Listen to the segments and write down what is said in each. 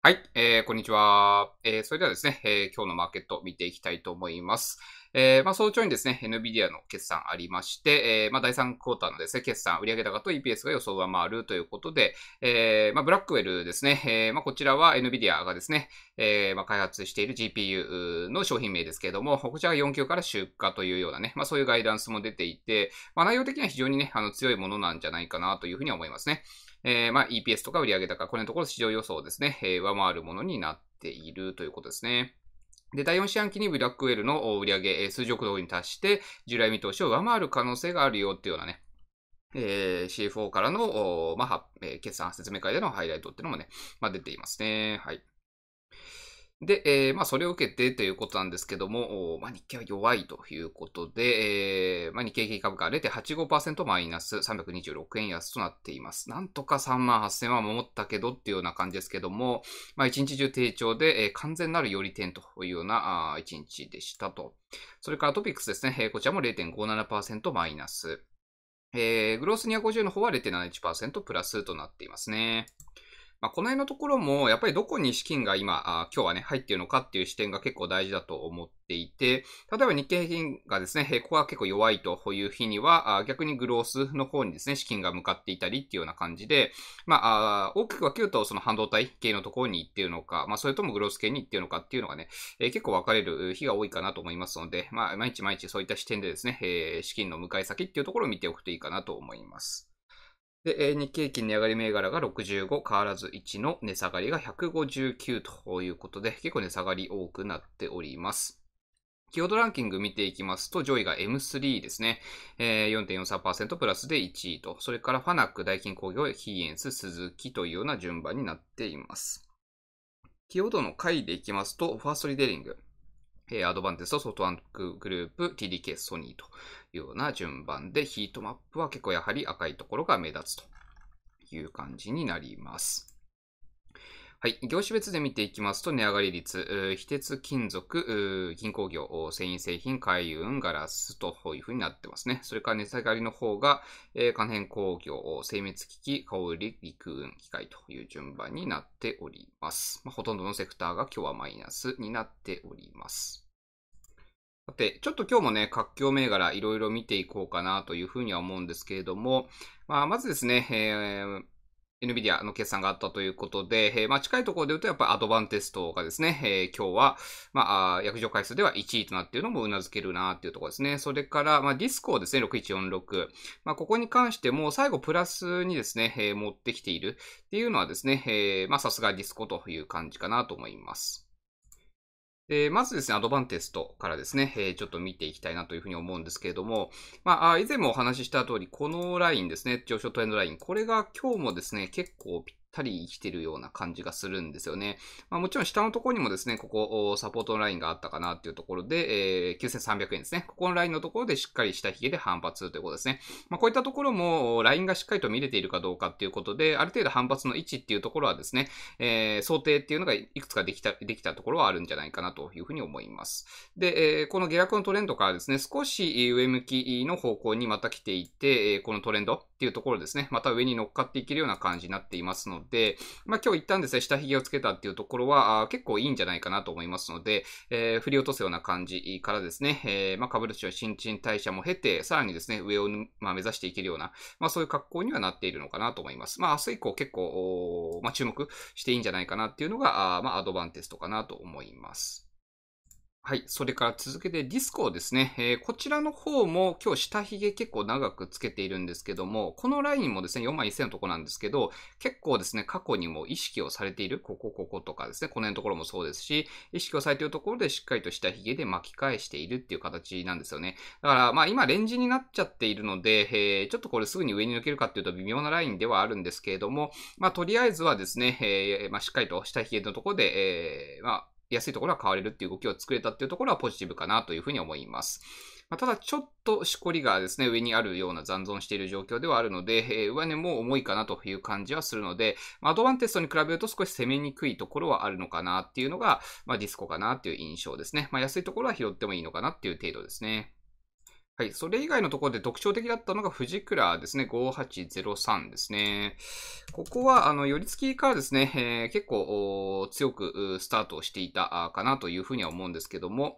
はい、えー、こんにちは。えー、それではですね、えー、今日のマーケットを見ていきたいと思います。えー、まあ、早朝にですね、NVIDIA の決算ありまして、えー、まあ、第3クォーターのですね、決算、売上高と EPS が予想上回るということで、えー、まあ、ブラックウェルですね、えー、まあ、こちらは NVIDIA がですね、えー、まあ、開発している GPU の商品名ですけれども、こちらが4級から出荷というようなね、まあ、そういうガイダンスも出ていて、まあ、内容的には非常にね、あの、強いものなんじゃないかなというふうには思いますね。えー、まあ EPS とか売上高、これのところ市場予想をですね、えー、上回るものになっているということですね。で、第4四半期にブラックウェルの売上数十億ドルに達して、従来見通しを上回る可能性があるよっていうようなね、えー、CFO からの、まあ、決算説明会でのハイライトっていうのもね、まあ、出ていますね。はい。で、えー、まあ、それを受けてということなんですけども、まあ、日経は弱いということで、えー、まあ、日経平均株価は0.85%マイナス326円安となっています。なんとか3万8000は守ったけどっていうような感じですけども、まあ、一日中低調で、えー、完全なる寄り点というような、あ一日でしたと。それからトピックスですね、えー、こちらも0.57%マイナス。えー、グロース250の方は0.71%プラスとなっていますね。まあ、この辺のところも、やっぱりどこに資金が今、あ今日はね、入っているのかっていう視点が結構大事だと思っていて、例えば日経平均がですね、ここは結構弱いという日には、あ逆にグロースの方にですね、資金が向かっていたりっていうような感じで、まあ、あ大きく分けると、その半導体系のところに行っているのか、まあ、それともグロース系に行っているのかっていうのがね、え結構分かれる日が多いかなと思いますので、まあ、毎日毎日そういった視点でですね、え資金の向かい先っていうところを見ておくといいかなと思います。で、日経平均値上がり銘柄が65、変わらず1の値下がりが159ということで、結構値下がり多くなっております。キーワードランキング見ていきますと、上位が M3 ですね。ー、4.43%プラスで1位と。それからファナック、ダイキン工業、ヒーエンス、スズキというような順番になっています。キーワードの回でいきますと、ファーストリデリング。えアドバンテスト、ソフトバンクグループ、TDK、ソニーというような順番で、ヒートマップは結構やはり赤いところが目立つという感じになります。はい。業種別で見ていきますと、値上がり率、非鉄、金属、銀行業、繊維製品、海運、ガラスというふうになってますね。それから値下がりの方が、えー、関連工業、精密機器、小売、陸運、機械という順番になっております。まあ、ほとんどのセクターが今日はマイナスになっております。さて、ちょっと今日もね、活況銘柄いろいろ見ていこうかなというふうには思うんですけれども、まあ、まずですね、えー NVIDIA の決算があったということで、えー、まあ、近いところで言うと、やっぱりアドバンテストがですね、えー、今日は、まあ、約定回数では1位となっているのも頷けるなっていうところですね。それから、まあ、ディスコですね、6146。まあ、ここに関しても、最後プラスにですね、えー、持ってきているっていうのはですね、まあ、さすがディスコという感じかなと思います。えまずですね、アドバンテストからですね、えちょっと見ていきたいなというふうに思うんですけれども、まあ、以前もお話しした通り、このラインですね、上昇トレンドライン、これが今日もですね、結構ぴたり生きてるような感じがするんですよね。まあ、もちろん下のところにもですね、ここ、サポートのラインがあったかなっていうところで、えー、9300円ですね。ここのラインのところでしっかり下髭で反発ということですね。まあ、こういったところも、ラインがしっかりと見れているかどうかっていうことで、ある程度反発の位置っていうところはですね、えー、想定っていうのがいくつかできた、できたところはあるんじゃないかなというふうに思います。で、えー、この下落のトレンドからですね、少し上向きの方向にまた来ていて、このトレンドっていうところですね、また上に乗っかっていけるような感じになっていますのので、まあ、今日一旦ですね、下髭をつけたっていうところは、あ結構いいんじゃないかなと思いますので、えー、振り落とすような感じからですね、えー、まあ、株主の新陳代謝も経て、さらにですね、上を、まあ、目指していけるような、まあ、そういう格好にはなっているのかなと思います。まあ、明日以降結構、まあ、注目していいんじゃないかなっていうのが、あまあ、アドバンテストかなと思います。はい。それから続けてディスコですね。えー、こちらの方も今日下髭結構長くつけているんですけども、このラインもですね、4万1000のとこなんですけど、結構ですね、過去にも意識をされている、ここ、こことかですね、この辺のところもそうですし、意識をされているところでしっかりと下髭で巻き返しているっていう形なんですよね。だから、まあ今レンジになっちゃっているので、えー、ちょっとこれすぐに上に抜けるかっていうと微妙なラインではあるんですけれども、まあとりあえずはですね、えー、まあしっかりと下髭のところで、えー、まあ安いところは買われるっていう動きを作れたっていうところはポジティブかなというふうに思います。まただちょっとしこりがですね、上にあるような残存している状況ではあるので、えー、上値も重いかなという感じはするので、まあ、アドバンテストに比べると少し攻めにくいところはあるのかなっていうのが、まあ、ディスコかなっていう印象ですね。まあ、安いところは拾ってもいいのかなっていう程度ですね。はい。それ以外のところで特徴的だったのが藤倉ですね。5803ですね。ここは、あの、寄り付きからですね、えー、結構強くスタートしていたかなというふうには思うんですけども、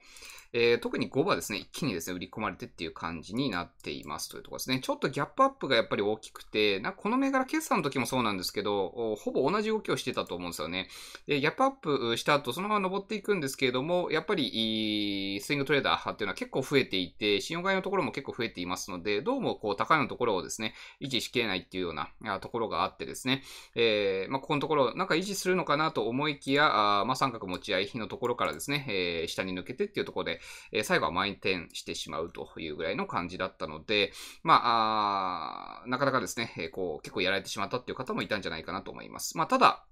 えー、特に5はですね、一気にですね、売り込まれてっていう感じになっていますというところですね。ちょっとギャップアップがやっぱり大きくて、なこの銘柄決算の時もそうなんですけど、ほぼ同じ動きをしてたと思うんですよね。で、ギャップアップした後、そのまま登っていくんですけれども、やっぱり、スイングトレーダーっていうのは結構増えていて、信用買いのところも結構増えていますので、どうもこう高いのところをですね、維持しきれないっていうようなところがあってですね、えー、まあ、ここのところ、なんか維持するのかなと思いきや、あまあ、三角持ち合い日のところからですね、えー、下に抜けてっていうところで、え最後は満点してしまうというぐらいの感じだったので、まあ、あなかなかですね、えこう、結構やられてしまったっていう方もいたんじゃないかなと思います。まあ、ただ、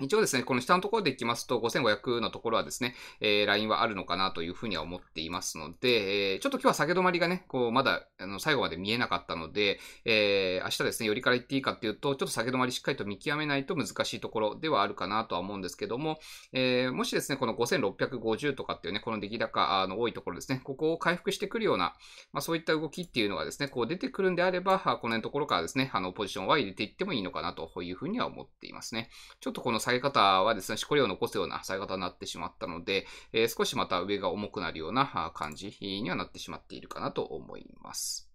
一応ですね、この下のところでいきますと、5500のところはですね、えー、ラインはあるのかなというふうには思っていますので、えー、ちょっと今日は下げ止まりがね、こう、まだ、あの、最後まで見えなかったので、えー、明日ですね、寄りから行っていいかっていうと、ちょっと下げ止まりしっかりと見極めないと難しいところではあるかなとは思うんですけども、えー、もしですね、この5650とかっていうね、この出来高の多いところですね、ここを回復してくるような、まあそういった動きっていうのがですね、こう出てくるんであれば、この辺のところからですね、あの、ポジションは入れていってもいいのかなというふうには思っていますね。ちょっとこの下げ方はですね、しこりを残すような下げ方になってしまったので、え少しまた上が重くなるような感じにはなってしまっているかなと思います。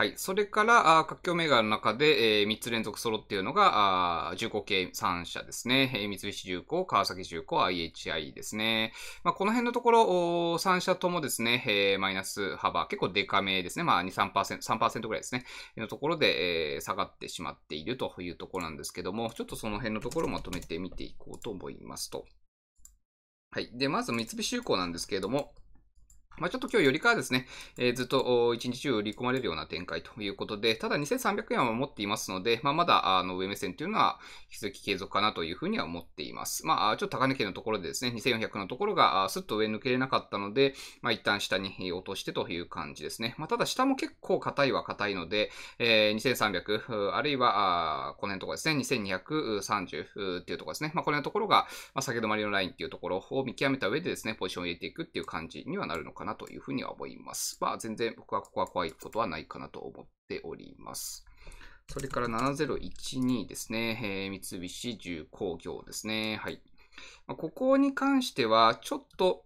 はい。それから、あメー銘ーの中で、えー、3つ連続揃っているのが、あ重工系3社ですね。えー、三菱重工、川崎重工、IHI ですね。まあ、この辺のところ、お3社ともですね、えー、マイナス幅、結構デカめですね。まあ、2、3%、3%ぐらいですね。のところで、えー、下がってしまっているというところなんですけども、ちょっとその辺のところをまとめてみていこうと思いますと。はい。で、まず三菱重工なんですけれども、まあ、ちょっと今日よりかはですね、えー、ずっと一日中売り込まれるような展開ということで、ただ2300円は持っていますので、まあ、まだあの上目線というのは引き続き継続かなというふうには思っています。まあ、ちょっと高値圏のところでですね、2400のところがスッと上抜けれなかったので、まあ、一旦下に落としてという感じですね。まあ、ただ下も結構硬いは硬いので、えー、2300、あるいは、この辺のところですね、2230っていうところですね。まあ、この辺のところが、まあ、先止まりのラインっていうところを見極めた上でですね、ポジションを入れていくっていう感じにはなるのかななというふうには思います。まあ、全然僕はここは怖いことはないかなと思っております。それから7012ですね。えー、三菱重工業ですね。はい。まあ、ここに関しては、ちょっと、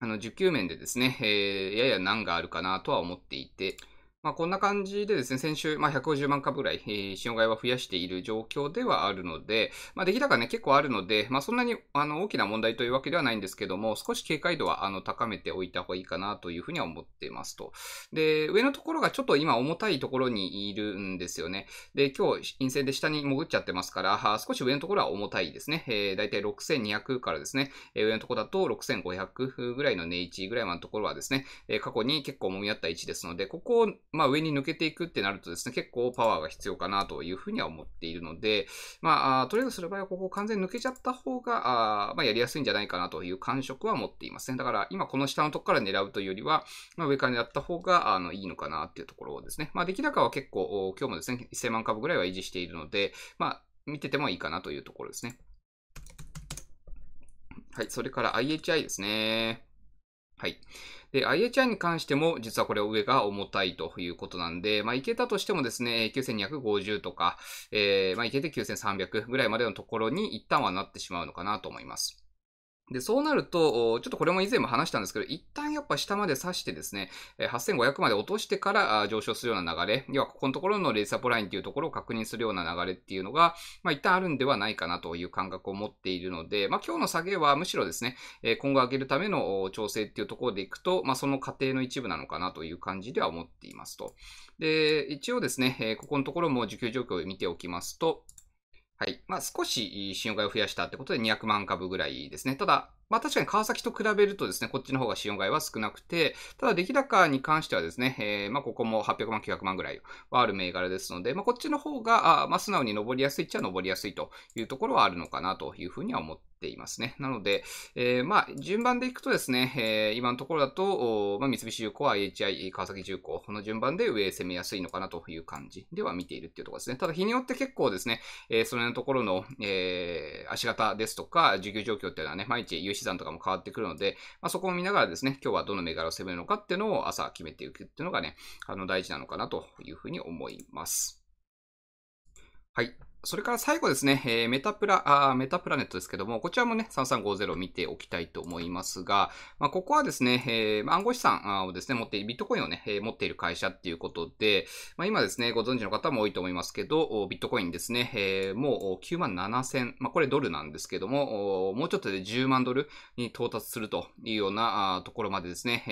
あの、受給面でですね、えー、やや難があるかなとは思っていて、まあ、こんな感じでですね、先週、まあ、150万株ぐらい、えー、信用買いは増やしている状況ではあるので、まあ、出来高ね、結構あるので、まあ、そんなに、あの、大きな問題というわけではないんですけども、少し警戒度は、あの、高めておいた方がいいかなというふうには思っていますと。で、上のところがちょっと今重たいところにいるんですよね。で、今日、陰性で下に潜っちゃってますから、少し上のところは重たいですね。えー、だいたい6200からですね、えー、上のところだと6500ぐらいの値位置ぐらいのところはですね、えー、過去に結構揉み合った位置ですので、ここをまあ、上に抜けていくってなるとですね、結構パワーが必要かなというふうには思っているので、まあ、トレードする場合はここ完全に抜けちゃった方が、あまあ、やりやすいんじゃないかなという感触は持っていますね。だから、今この下のとこから狙うというよりは、まあ、上から狙った方が、あの、いいのかなっていうところですね。まあ、出来高は結構、今日もですね、1000万株ぐらいは維持しているので、まあ、見ててもいいかなというところですね。はい、それから IHI ですね。はい。で、IHI に関しても、実はこれ上が重たいということなんで、まあ、いけたとしてもですね、9250とか、えー、まあ、いけて9300ぐらいまでのところに一旦はなってしまうのかなと思います。で、そうなると、ちょっとこれも以前も話したんですけど、一旦やっぱ下まで刺してですね、8500まで落としてから上昇するような流れ、要はここのところのレーサーポラインっていうところを確認するような流れっていうのが、まあ一旦あるんではないかなという感覚を持っているので、まあ今日の下げはむしろですね、今後上げるための調整っていうところでいくと、まあその過程の一部なのかなという感じでは思っていますと。で、一応ですね、ここのところも需給状況を見ておきますと、はい。まあ、少し信用買いを増やしたってことで200万株ぐらいですね。ただ、まあ確かに川崎と比べるとですね、こっちの方が使用外は少なくて、ただ出来高に関してはですね、えー、まあここも800万、900万ぐらいはある銘柄ですので、まあこっちの方が、あまあ素直に登りやすいっちゃ登りやすいというところはあるのかなというふうには思っていますね。なので、えー、まあ、順番でいくとですね、えー、今のところだと、まあ、三菱重工、IHI、川崎重工、この順番で上攻めやすいのかなという感じでは見ているっていうところですね。ただ、日によって結構ですね、えー、それのところの、え足型ですとか、需給状況っていうのはね、毎日、有資産とかも変わってくるので、まあ、そこを見ながらですね、今日はどの銘柄を攻めるのかっていうのを朝決めていくっていうのがね、あの大事なのかなというふうに思います。はい。それから最後ですね、えー、メタプラ、あメタプラネットですけども、こちらもね、3350を見ておきたいと思いますが、まあ、ここはですね、えー、暗号資産をですね、持っている、ビットコインをね、えー、持っている会社っていうことで、まあ、今ですね、ご存知の方も多いと思いますけど、ビットコインですね、えー、もう9万7千、まあ、これドルなんですけども、もうちょっとで10万ドルに到達するというようなところまでですね、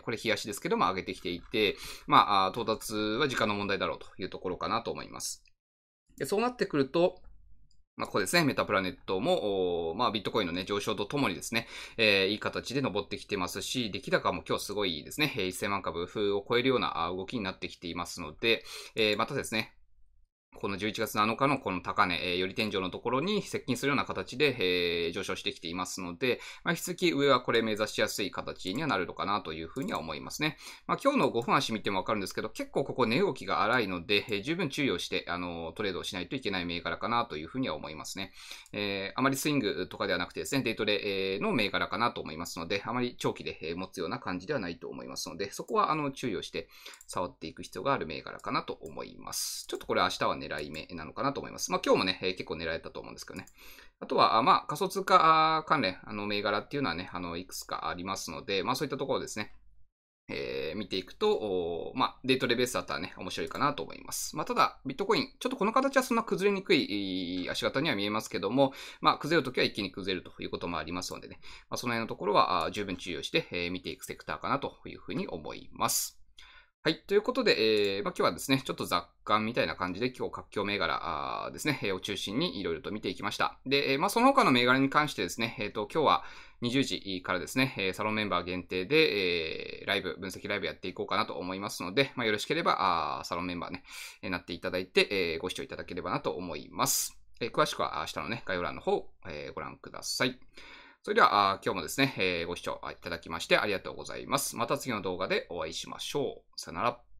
えー、これ冷やしですけども、上げてきていて、まあ、到達は時間の問題だろうというところかなと思います。でそうなってくると、まあ、ここですね、メタプラネットも、まあ、ビットコインのね、上昇とともにですね、えー、いい形で上ってきてますし、出来高も今日すごいですね、1000万株を超えるような動きになってきていますので、えー、またですね、この11月7日のこの高値、えー、より天井のところに接近するような形で、えー、上昇してきていますので、まあ、引き続き上はこれ目指しやすい形にはなるのかなというふうには思いますね。まあ、今日の5分足見てもわかるんですけど、結構ここ値動きが荒いので、えー、十分注意をして、あの、トレードをしないといけない銘柄かなというふうには思いますね。えー、あまりスイングとかではなくてですね、デイトレの銘柄かなと思いますので、あまり長期で持つような感じではないと思いますので、そこはあの注意をして触っていく必要がある銘柄かなと思います。ちょっとこれ明日はね、狙い目なのかなと思います。まあ、今日もね、えー、結構狙えたと思うんですけどね。あとは、あまあ、仮想通貨関連、あの、銘柄っていうのはね、あの、いくつかありますので、まあ、そういったところですね。えー、見ていくと、まあ、デートレベースだったらね、面白いかなと思います。まあ、ただ、ビットコイン、ちょっとこの形はそんな崩れにくい足型には見えますけども、まあ、崩れるときは一気に崩れるということもありますのでね、まあ、その辺のところは十分注意をして、えー、見ていくセクターかなというふうに思います。はい。ということで、えー、まあ、今日はですね、ちょっと雑感みたいな感じで、今日、活況銘柄ですね、えー、を中心にいろいろと見ていきました。で、えー、まあ、その他の銘柄に関してですね、えっ、ー、と、今日は20時からですね、サロンメンバー限定で、えー、ライブ、分析ライブやっていこうかなと思いますので、まあ、よろしければ、あサロンメンバーね、えなっていただいて、えご視聴いただければなと思います。え詳しくは明日のね、概要欄の方、えご覧ください。それでは、今日もですね、えー、ご視聴いただきましてありがとうございます。また次の動画でお会いしましょう。さよなら。